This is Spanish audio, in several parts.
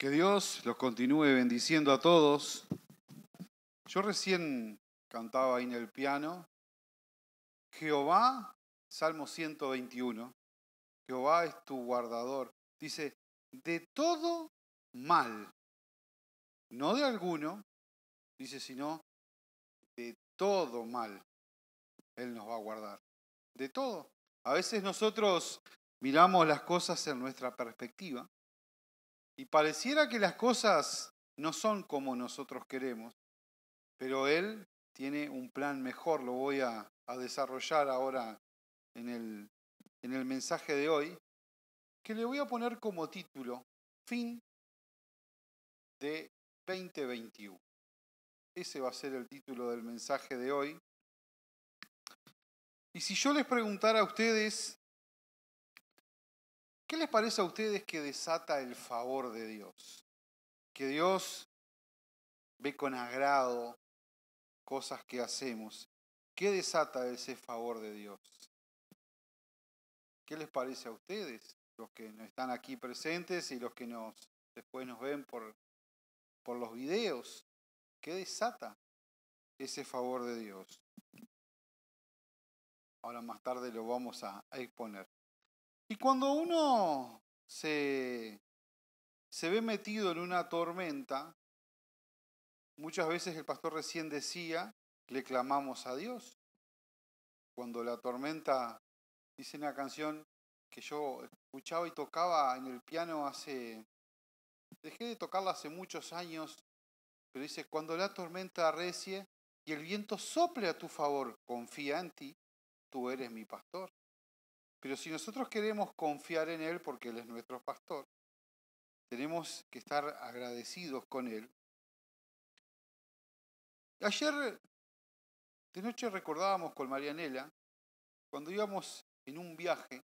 Que Dios los continúe bendiciendo a todos. Yo recién cantaba ahí en el piano, Jehová, Salmo 121, Jehová es tu guardador. Dice, de todo mal, no de alguno, dice, sino de todo mal, Él nos va a guardar. De todo. A veces nosotros miramos las cosas en nuestra perspectiva y pareciera que las cosas no son como nosotros queremos, pero Él tiene un plan mejor, lo voy a, desarrollar ahora en el, en el mensaje de hoy, que le voy a poner como título, fin de 2021. Ese va a ser el título del mensaje de hoy. Y si yo les preguntara a ustedes ¿Qué les parece a ustedes que desata el favor de Dios? Que Dios ve con agrado cosas que hacemos. ¿Qué desata ese favor de Dios? ¿Qué les parece a ustedes, los que están aquí presentes y los que nos después nos ven por, por los videos? ¿Qué desata ese favor de Dios? Ahora más tarde lo vamos a exponer. Y cuando uno se, se ve metido en una tormenta, muchas veces el pastor recién decía, le clamamos a Dios. Cuando la tormenta, dice una canción que yo escuchaba y tocaba en el piano hace, dejé de tocarla hace muchos años, pero dice, cuando la tormenta arrecie y el viento sople a tu favor, confía en ti, tú eres mi pastor. Pero si nosotros queremos confiar en Él porque Él es nuestro pastor, tenemos que estar agradecidos con Él. Ayer de noche recordábamos con Marianela cuando íbamos en un viaje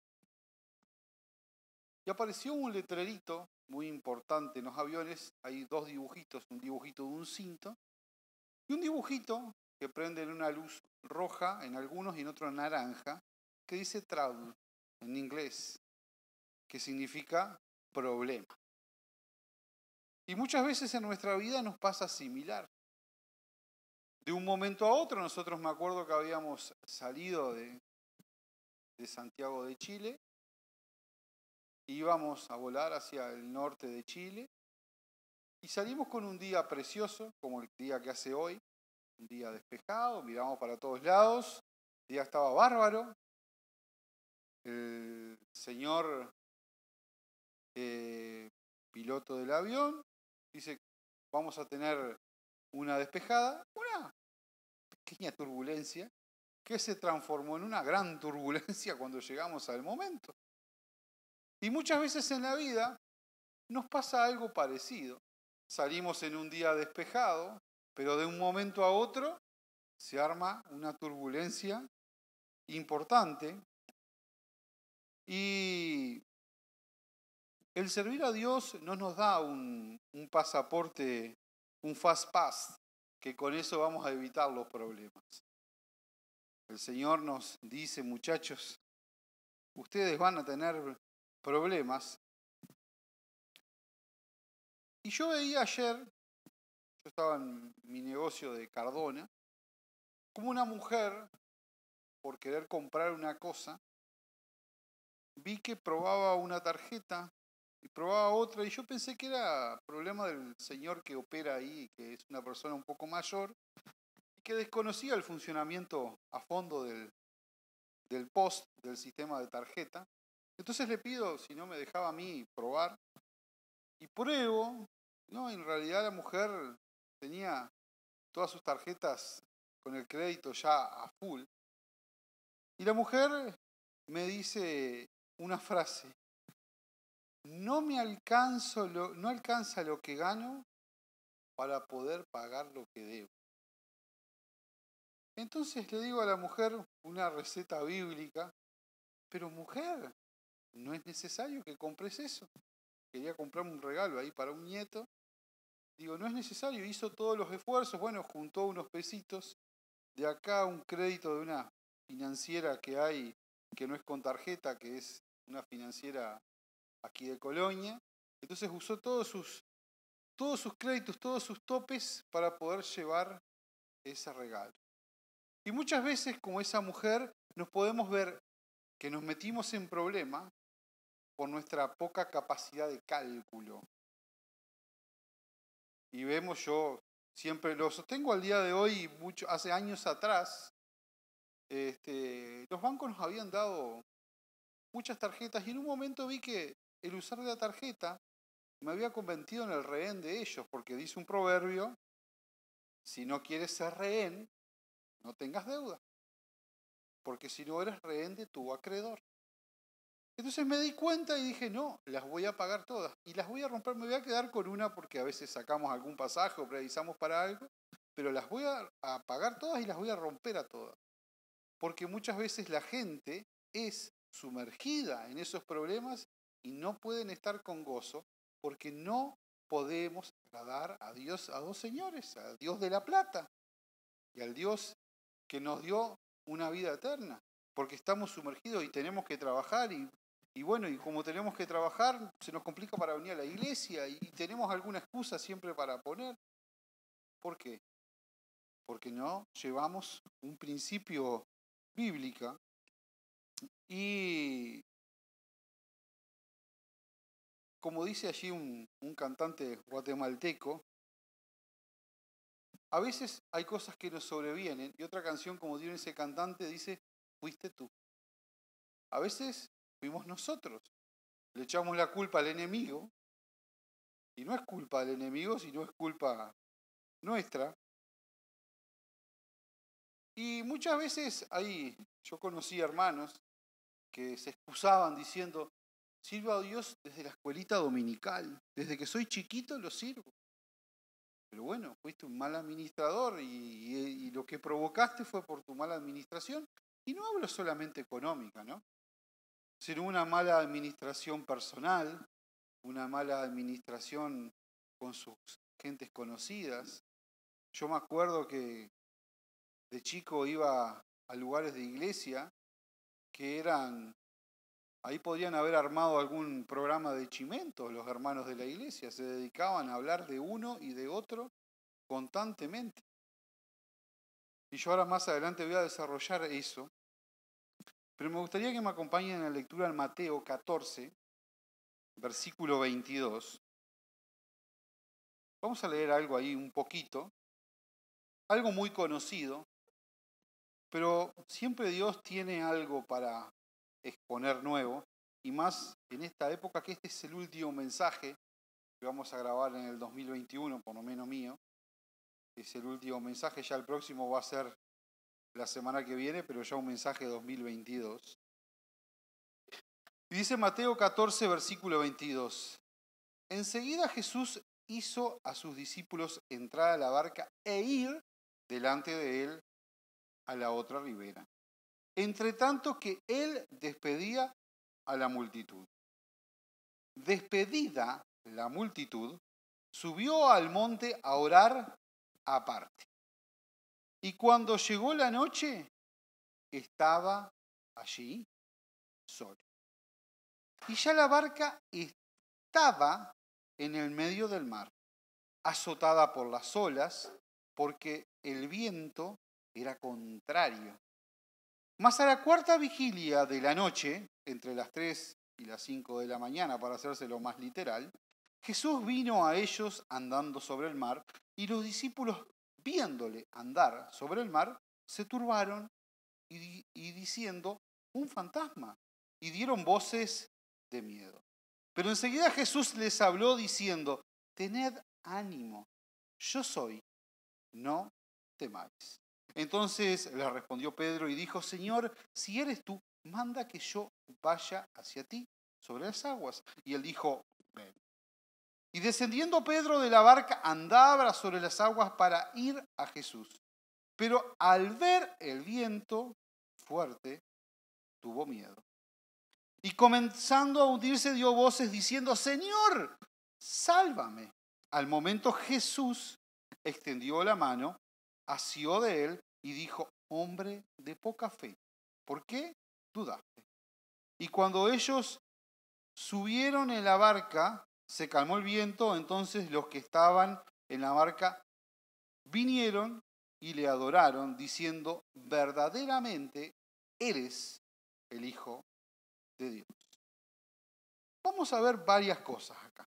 y apareció un letrerito muy importante en los aviones. Hay dos dibujitos, un dibujito de un cinto y un dibujito que prende en una luz roja en algunos y en otro naranja, que dice Traud en inglés, que significa problema. Y muchas veces en nuestra vida nos pasa similar. De un momento a otro, nosotros me acuerdo que habíamos salido de, Santiago de Chile, íbamos a volar hacia el norte de Chile y salimos con un día precioso, como el día que hace hoy, un día despejado, miramos para todos lados, el día estaba bárbaro, el señor eh, piloto del avión dice, vamos a tener una despejada, una pequeña turbulencia que se transformó en una gran turbulencia cuando llegamos al momento. Y muchas veces en la vida nos pasa algo parecido. Salimos en un día despejado, pero de un momento a otro se arma una turbulencia importante y el servir a Dios no nos da un, pasaporte, un fast pass, que con eso vamos a evitar los problemas. El Señor nos dice, muchachos, ustedes van a tener problemas. Y yo veía ayer, yo estaba en mi negocio de Cardona, como una mujer, por querer comprar una cosa, vi que probaba una tarjeta y probaba otra y yo pensé que era problema del señor que opera ahí, que es una persona un poco mayor y que desconocía el funcionamiento a fondo del, del post del sistema de tarjeta. Entonces le pido si no me dejaba a mí probar y pruebo, no, en realidad la mujer tenía todas sus tarjetas con el crédito ya a full. Y la mujer me dice, una frase. No me alcanzo lo, no alcanza lo que gano para poder pagar lo que debo. Entonces le digo a la mujer una receta bíblica, pero mujer, no es necesario que compres eso. Quería comprarme un regalo ahí para un nieto. Digo, no es necesario, hizo todos los esfuerzos, bueno, juntó unos pesitos, de acá un crédito de una financiera que hay, que no es con tarjeta, que es una financiera aquí de Colonia. Entonces usó todos sus, todos sus créditos, todos sus topes para poder llevar ese regalo. Y muchas veces, como esa mujer, nos podemos ver que nos metimos en problema por nuestra poca capacidad de cálculo. Y vemos, yo siempre lo sostengo al día de hoy, mucho, hace años atrás, este, los bancos nos habían dado muchas tarjetas y en un momento vi que el usar de la tarjeta me había convertido en el rehén de ellos, porque dice un proverbio, si no quieres ser rehén, no tengas deuda, porque si no eres rehén de tu acreedor. Entonces me di cuenta y dije, no, las voy a pagar todas. Y las voy a romper, me voy a quedar con una porque a veces sacamos algún pasaje o previsamos para algo, pero las voy a, a pagar todas y las voy a romper a todas. Porque muchas veces la gente es sumergida en esos problemas y no pueden estar con gozo porque no podemos agradar a Dios, a dos señores, al Dios de la plata y al Dios que nos dio una vida eterna, porque estamos sumergidos y tenemos que trabajar y, bueno, y como tenemos que trabajar, se nos complica para venir a la iglesia y tenemos alguna excusa siempre para poner. ¿Por qué? Porque no llevamos un principio bíblica y como dice allí un, cantante guatemalteco, a veces hay cosas que nos sobrevienen y otra canción como dice ese cantante dice, fuiste tú. A veces fuimos nosotros. Le echamos la culpa al enemigo y no es culpa del enemigo, sino es culpa nuestra. Y muchas veces ahí yo conocí hermanos que se excusaban diciendo, sirvo a Dios desde la escuelita dominical, desde que soy chiquito lo sirvo. Pero bueno, fuiste un mal administrador y, lo que provocaste fue por tu mala administración. Y no hablo solamente económica, ¿no? Sino una mala administración personal, una mala administración con sus gentes conocidas. Yo me acuerdo que de chico iba a lugares de iglesia que eran, ahí podían haber armado algún programa de chimentos los hermanos de la iglesia, se dedicaban a hablar de uno y de otro constantemente. Y yo ahora más adelante voy a desarrollar eso. Pero me gustaría que me acompañen en la lectura al Mateo 14, versículo 22. Vamos a leer algo ahí un poquito, algo muy conocido, pero siempre Dios tiene algo para exponer nuevo, y más en esta época que este es el último mensaje que vamos a grabar en el 2021, por lo menos mío. Es el último mensaje, ya el próximo va a ser la semana que viene, pero ya un mensaje 2022. dice Mateo 14, versículo 22. Enseguida Jesús hizo a sus discípulos entrar a la barca e ir delante de él a la otra ribera, entre tanto que él despedía a la multitud. Despedida la multitud, subió al monte a orar aparte. Y cuando llegó la noche, estaba allí solo. Y ya la barca estaba en el medio del mar, azotada por las olas, porque el viento era contrario. Mas a la cuarta vigilia de la noche, entre las 3 y las 5 de la mañana, para hacérselo más literal, Jesús vino a ellos andando sobre el mar y los discípulos, viéndole andar sobre el mar, se turbaron y, y diciendo, un fantasma, y dieron voces de miedo. Pero enseguida Jesús les habló diciendo, tened ánimo, yo soy, no temáis. Entonces le respondió Pedro y dijo, Señor, si eres tú, manda que yo vaya hacia ti sobre las aguas. Y él dijo, ven. Y descendiendo Pedro de la barca andaba sobre las aguas para ir a Jesús. Pero al ver el viento fuerte, tuvo miedo. Y comenzando a hundirse dio voces diciendo, Señor, sálvame. Al momento Jesús extendió la mano asió de él y dijo, hombre de poca fe, ¿por qué dudaste? Y cuando ellos subieron en la barca, se calmó el viento, entonces los que estaban en la barca vinieron y le adoraron, diciendo, verdaderamente eres el Hijo de Dios. Vamos a ver varias cosas acá.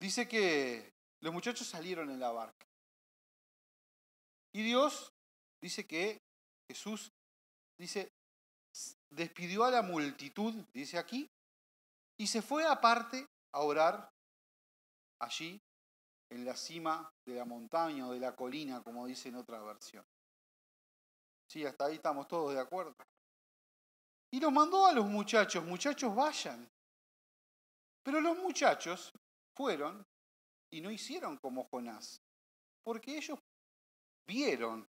Dice que los muchachos salieron en la barca. Y Dios dice que Jesús dice, despidió a la multitud, dice aquí, y se fue aparte a orar allí en la cima de la montaña o de la colina, como dice en otra versión. Sí, hasta ahí estamos todos de acuerdo. Y los mandó a los muchachos, muchachos vayan. Pero los muchachos fueron y no hicieron como Jonás, porque ellos vieron,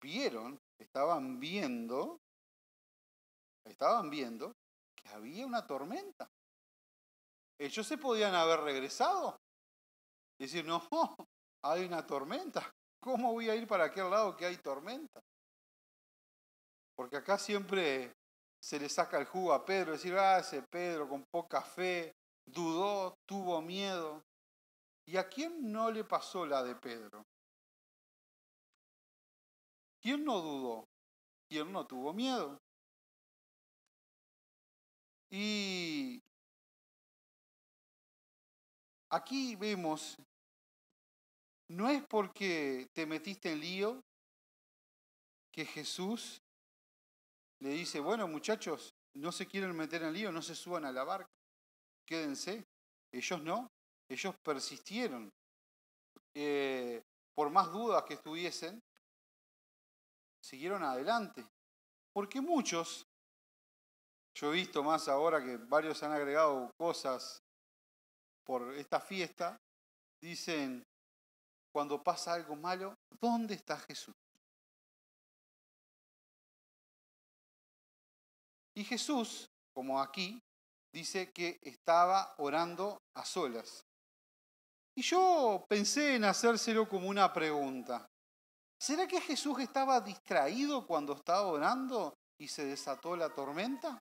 vieron, estaban viendo, estaban viendo que había una tormenta. Ellos se podían haber regresado. Y decir, no, hay una tormenta. ¿Cómo voy a ir para aquel lado que hay tormenta? Porque acá siempre se le saca el jugo a Pedro, decir, ah, ese Pedro con poca fe, dudó, tuvo miedo. ¿Y a quién no le pasó la de Pedro? ¿Quién no dudó? ¿Quién no tuvo miedo? Y aquí vemos, no es porque te metiste en lío que Jesús le dice, bueno muchachos, no se quieren meter en lío, no se suban a la barca, quédense. Ellos no, ellos persistieron. Eh, por más dudas que estuviesen, siguieron adelante. Porque muchos, yo he visto más ahora que varios han agregado cosas por esta fiesta, dicen, cuando pasa algo malo, ¿dónde está Jesús? Y Jesús, como aquí, dice que estaba orando a solas. Y yo pensé en hacérselo como una pregunta. ¿Será que Jesús estaba distraído cuando estaba orando y se desató la tormenta?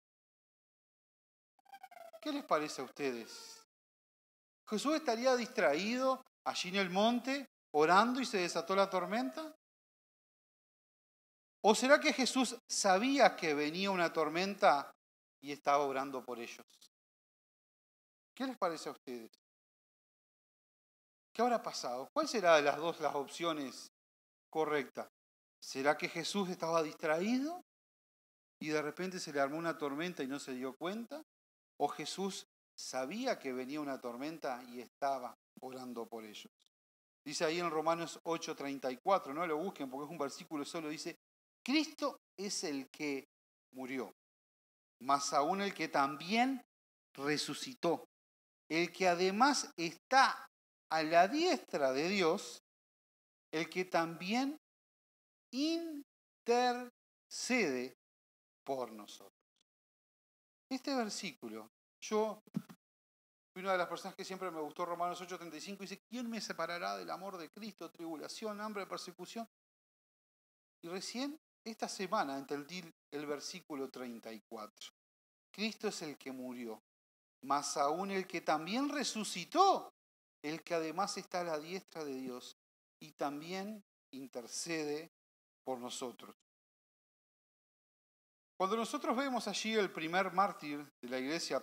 ¿Qué les parece a ustedes? ¿Jesús estaría distraído allí en el monte orando y se desató la tormenta? ¿O será que Jesús sabía que venía una tormenta y estaba orando por ellos? ¿Qué les parece a ustedes? ¿Qué habrá pasado? ¿Cuál será de las dos las opciones correcta. ¿Será que Jesús estaba distraído y de repente se le armó una tormenta y no se dio cuenta? ¿O Jesús sabía que venía una tormenta y estaba orando por ellos? Dice ahí en Romanos 8:34, no lo busquen porque es un versículo solo, dice, Cristo es el que murió, más aún el que también resucitó, el que además está a la diestra de Dios el que también intercede por nosotros. Este versículo, yo, fui una de las personas que siempre me gustó Romanos 8:35, dice, ¿quién me separará del amor de Cristo? Tribulación, hambre, persecución. Y recién esta semana entendí el versículo 34. Cristo es el que murió, más aún el que también resucitó, el que además está a la diestra de Dios y también intercede por nosotros. Cuando nosotros vemos allí el primer mártir de la iglesia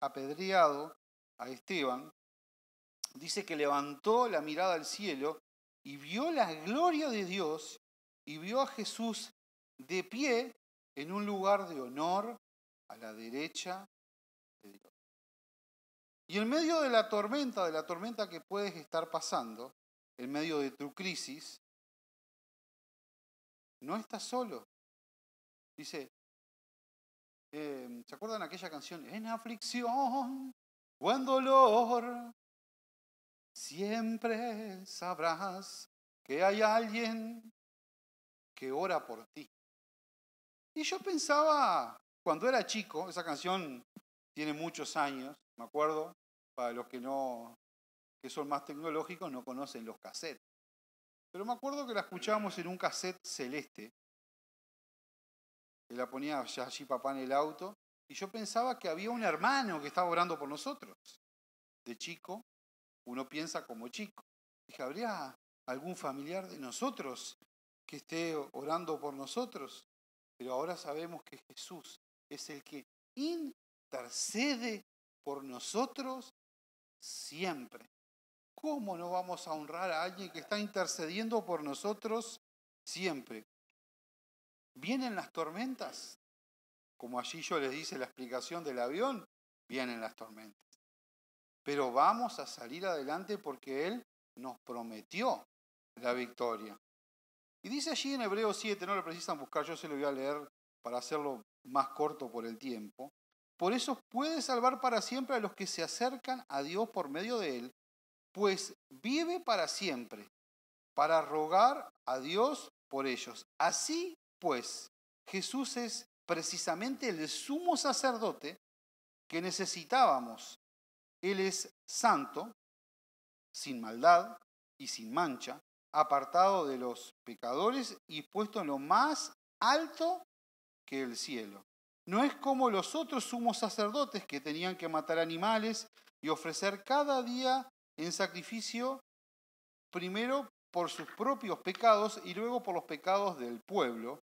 apedreado, a Esteban, dice que levantó la mirada al cielo y vio la gloria de Dios y vio a Jesús de pie en un lugar de honor a la derecha de Dios. Y en medio de la tormenta, de la tormenta que puedes estar pasando, en medio de tu crisis, no estás solo. Dice, em, ¿se acuerdan aquella canción? En aflicción o en dolor, siempre sabrás que hay alguien que ora por ti. Y yo pensaba, cuando era chico, esa canción tiene muchos años, me acuerdo, para los que no, son más tecnológicos no conocen los cassettes. Pero me acuerdo que la escuchábamos en un cassette celeste, que la ponía ya allí papá en el auto, y yo pensaba que había un hermano que estaba orando por nosotros. De chico, uno piensa como chico. Dije, ¿habría algún familiar de nosotros que esté orando por nosotros? Pero ahora sabemos que Jesús es el que intercede por nosotros siempre. ¿Cómo no vamos a honrar a alguien que está intercediendo por nosotros siempre? Vienen las tormentas. Como allí yo les dice la explicación del avión, vienen las tormentas. Pero vamos a salir adelante porque Él nos prometió la victoria. Y dice allí en Hebreo 7, no lo precisan buscar, yo se lo voy a leer para hacerlo más corto por el tiempo. Por eso puede salvar para siempre a los que se acercan a Dios por medio de Él, pues vive para siempre, para rogar a Dios por ellos. Así pues, Jesús es precisamente el sumo sacerdote que necesitábamos. Él es santo, sin maldad y sin mancha, apartado de los pecadores y puesto en lo más alto que el cielo. No es como los otros sumos sacerdotes que tenían que matar animales y ofrecer cada día en sacrificio primero por sus propios pecados y luego por los pecados del pueblo.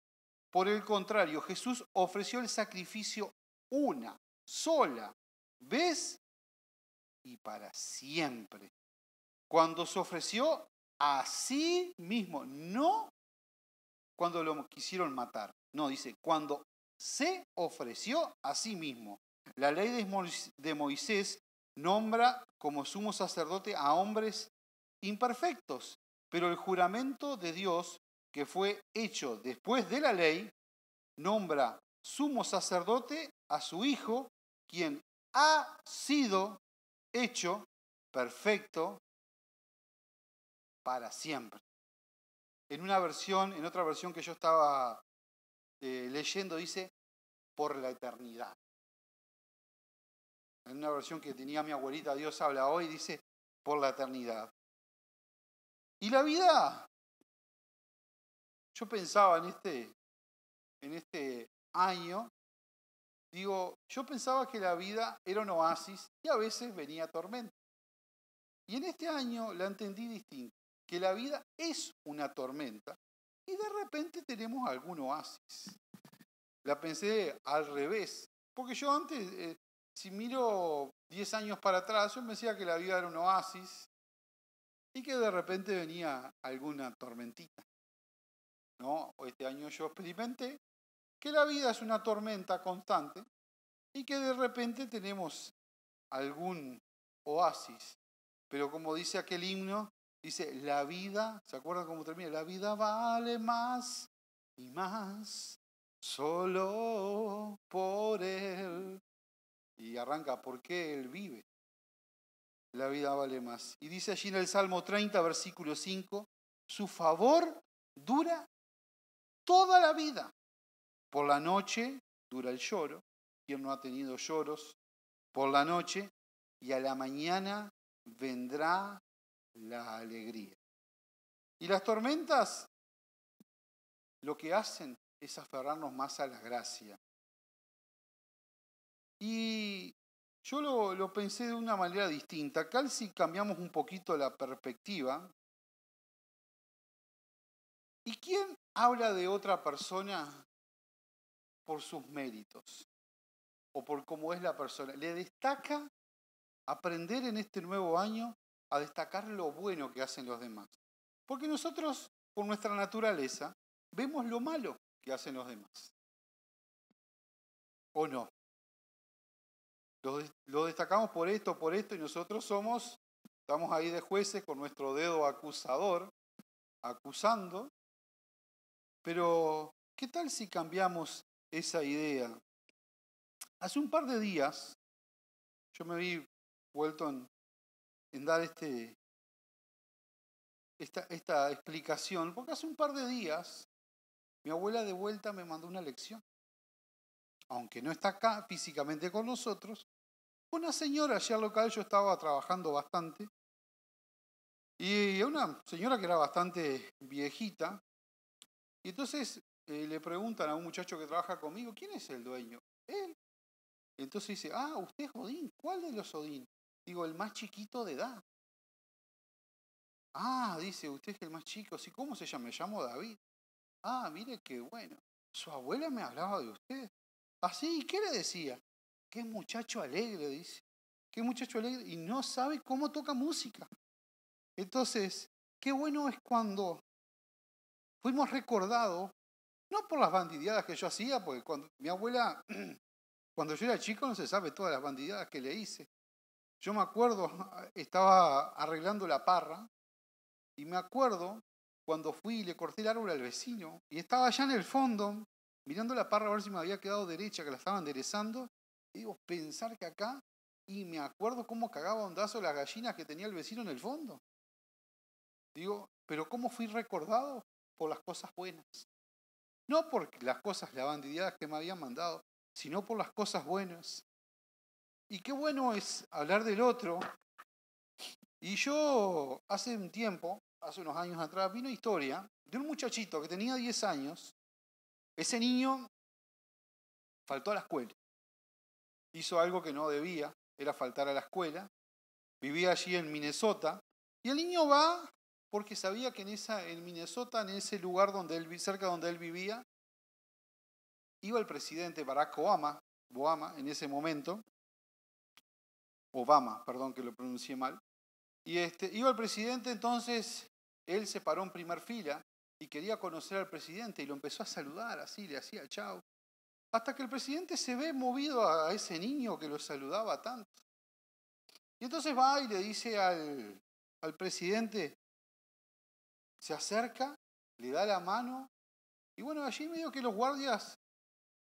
Por el contrario, Jesús ofreció el sacrificio una, sola, vez y para siempre. Cuando se ofreció a sí mismo, no cuando lo quisieron matar. No, dice, cuando se ofreció a sí mismo. La ley de Moisés nombra como sumo sacerdote a hombres imperfectos, pero el juramento de Dios que fue hecho después de la ley, nombra sumo sacerdote a su Hijo, quien ha sido hecho perfecto para siempre. En una versión, en otra versión que yo estaba eh, leyendo, dice por la eternidad en una versión que tenía mi abuelita, Dios habla hoy, dice, por la eternidad. Y la vida, yo pensaba en este, en este año, digo, yo pensaba que la vida era un oasis y a veces venía tormenta. Y en este año la entendí distinto, que la vida es una tormenta y de repente tenemos algún oasis. La pensé al revés, porque yo antes eh, si miro 10 años para atrás, yo me decía que la vida era un oasis y que de repente venía alguna tormentita. ¿No? Este año yo experimenté que la vida es una tormenta constante y que de repente tenemos algún oasis. Pero como dice aquel himno, dice, la vida, ¿se acuerdan cómo termina? La vida vale más y más solo por Él y arranca, ¿por qué Él vive? La vida vale más. Y dice allí en el Salmo 30, versículo 5, su favor dura toda la vida. Por la noche dura el lloro, quien no ha tenido lloros, por la noche y a la mañana vendrá la alegría. Y las tormentas lo que hacen es aferrarnos más a la gracia, y yo lo, pensé de una manera distinta. Acá si cambiamos un poquito la perspectiva. ¿Y quién habla de otra persona por sus méritos? O por cómo es la persona. Le destaca aprender en este nuevo año a destacar lo bueno que hacen los demás. Porque nosotros, por nuestra naturaleza, vemos lo malo que hacen los demás. ¿O no? Lo destacamos por esto, por esto, y nosotros somos, estamos ahí de jueces con nuestro dedo acusador, acusando. Pero, ¿qué tal si cambiamos esa idea? Hace un par de días, yo me vi vuelto en, en dar este, esta, esta explicación, porque hace un par de días mi abuela de vuelta me mandó una lección aunque no está acá físicamente con nosotros, una señora allá local, yo estaba trabajando bastante, y una señora que era bastante viejita, y entonces eh, le preguntan a un muchacho que trabaja conmigo, ¿quién es el dueño? Él. Entonces dice, ah, usted es Odín, ¿cuál de los Odín? Digo, el más chiquito de edad. Ah, dice, usted es el más chico, ¿sí? ¿Cómo se llama? Me llamo David. Ah, mire qué bueno. Su abuela me hablaba de usted. Así, ¿qué le decía? Qué muchacho alegre, dice. Qué muchacho alegre y no sabe cómo toca música. Entonces, qué bueno es cuando fuimos recordados, no por las bandideadas que yo hacía, porque cuando mi abuela, cuando yo era chico, no se sabe todas las bandideadas que le hice. Yo me acuerdo, estaba arreglando la parra y me acuerdo cuando fui y le corté el árbol al vecino y estaba allá en el fondo mirando la parra a ver si me había quedado derecha, que la estaba enderezando, digo, pensar que acá, y me acuerdo cómo cagaba un dazo las gallinas que tenía el vecino en el fondo. Digo, pero ¿cómo fui recordado? Por las cosas buenas. No por las cosas lavandideadas que me habían mandado, sino por las cosas buenas. Y qué bueno es hablar del otro. Y yo hace un tiempo, hace unos años atrás, vino historia de un muchachito que tenía 10 años, ese niño faltó a la escuela. Hizo algo que no debía, era faltar a la escuela. Vivía allí en Minnesota. Y el niño va porque sabía que en, esa, en Minnesota, en ese lugar donde él, cerca donde él vivía, iba el presidente Barack Obama, Obama en ese momento, Obama, perdón que lo pronuncié mal, y este, iba el presidente, entonces él se paró en primera fila y quería conocer al presidente y lo empezó a saludar así, le hacía chao Hasta que el presidente se ve movido a ese niño que lo saludaba tanto. Y entonces va y le dice al, al presidente, se acerca, le da la mano, y bueno, allí medio que los guardias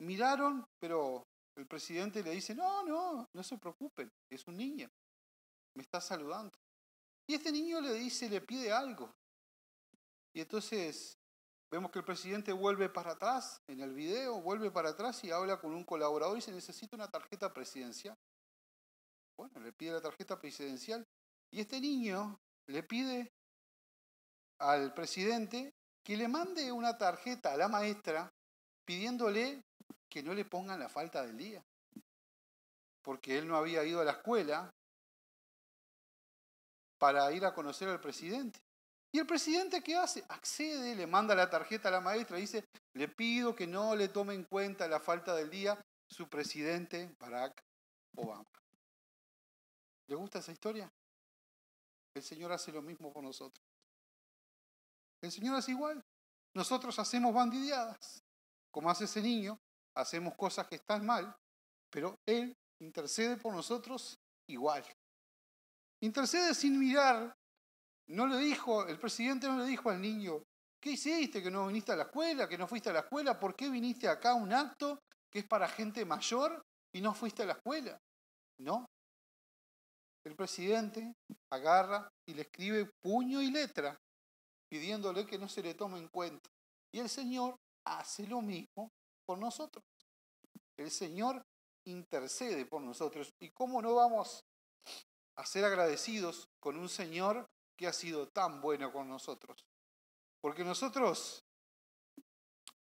miraron, pero el presidente le dice, no, no, no se preocupen, es un niño, me está saludando. Y este niño le dice, le pide algo, y entonces vemos que el presidente vuelve para atrás en el video, vuelve para atrás y habla con un colaborador y se necesita una tarjeta presidencial. Bueno, le pide la tarjeta presidencial. Y este niño le pide al presidente que le mande una tarjeta a la maestra pidiéndole que no le pongan la falta del día. Porque él no había ido a la escuela para ir a conocer al presidente. Y el presidente, ¿qué hace? Accede, le manda la tarjeta a la maestra, y dice, le pido que no le tome en cuenta la falta del día su presidente Barack Obama. ¿Le gusta esa historia? El Señor hace lo mismo con nosotros. El Señor hace igual. Nosotros hacemos bandideadas, como hace ese niño, hacemos cosas que están mal, pero Él intercede por nosotros igual. Intercede sin mirar no le dijo, el presidente no le dijo al niño, ¿qué hiciste? ¿Que no viniste a la escuela? ¿Que no fuiste a la escuela? ¿Por qué viniste acá a un acto que es para gente mayor y no fuiste a la escuela? No. El presidente agarra y le escribe puño y letra, pidiéndole que no se le tome en cuenta. Y el Señor hace lo mismo por nosotros. El Señor intercede por nosotros. ¿Y cómo no vamos a ser agradecidos con un Señor que ha sido tan bueno con nosotros. Porque nosotros,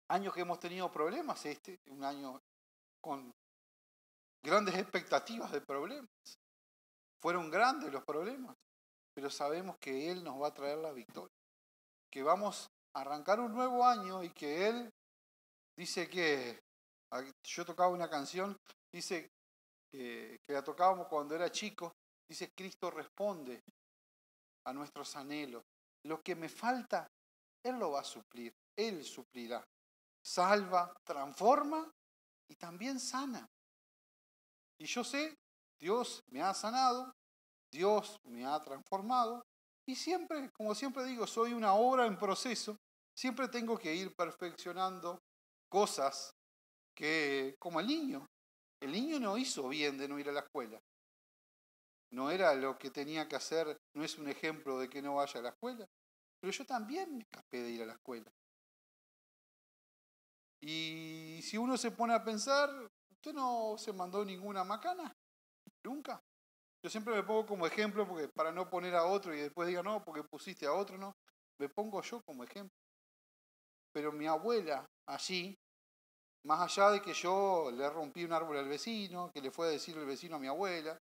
años que hemos tenido problemas, este, un año con grandes expectativas de problemas, fueron grandes los problemas, pero sabemos que Él nos va a traer la victoria, que vamos a arrancar un nuevo año y que Él dice que, yo tocaba una canción, dice eh, que la tocábamos cuando era chico, dice Cristo responde, a nuestros anhelos. Lo que me falta, Él lo va a suplir, Él suplirá. Salva, transforma y también sana. Y yo sé, Dios me ha sanado, Dios me ha transformado y siempre, como siempre digo, soy una obra en proceso, siempre tengo que ir perfeccionando cosas que, como el niño, el niño no hizo bien de no ir a la escuela, no era lo que tenía que hacer, no es un ejemplo de que no vaya a la escuela. Pero yo también me escapé de ir a la escuela. Y si uno se pone a pensar, usted no se mandó ninguna macana, nunca. Yo siempre me pongo como ejemplo porque para no poner a otro y después diga no, porque pusiste a otro, no. Me pongo yo como ejemplo. Pero mi abuela allí, más allá de que yo le rompí un árbol al vecino, que le fue a decir el vecino a mi abuela,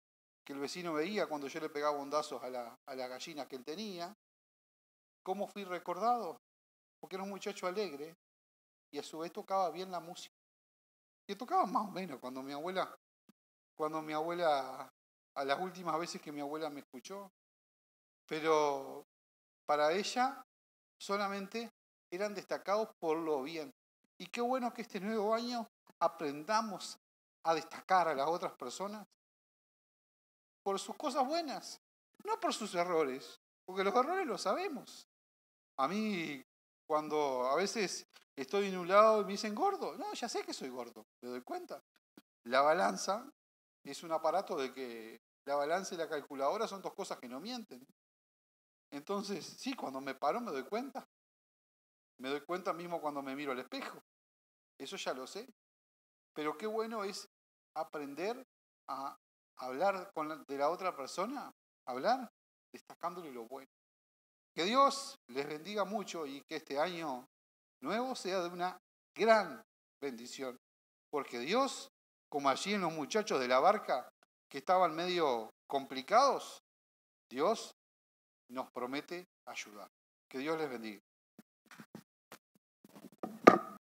que el vecino veía cuando yo le pegaba bondazos a la, a la gallina que él tenía. ¿Cómo fui recordado? Porque era un muchacho alegre y a su vez tocaba bien la música. Y tocaba más o menos cuando mi abuela, cuando mi abuela, a las últimas veces que mi abuela me escuchó. Pero para ella solamente eran destacados por lo bien. Y qué bueno que este nuevo año aprendamos a destacar a las otras personas por sus cosas buenas, no por sus errores, porque los errores los sabemos. A mí, cuando a veces estoy en un lado y me dicen gordo, no, ya sé que soy gordo, me doy cuenta. La balanza es un aparato de que la balanza y la calculadora son dos cosas que no mienten. Entonces, sí, cuando me paro me doy cuenta. Me doy cuenta mismo cuando me miro al espejo. Eso ya lo sé. Pero qué bueno es aprender a hablar con de la otra persona, hablar destacándole lo bueno. Que Dios les bendiga mucho y que este año nuevo sea de una gran bendición, porque Dios, como allí en los muchachos de la barca que estaban medio complicados, Dios nos promete ayudar. Que Dios les bendiga.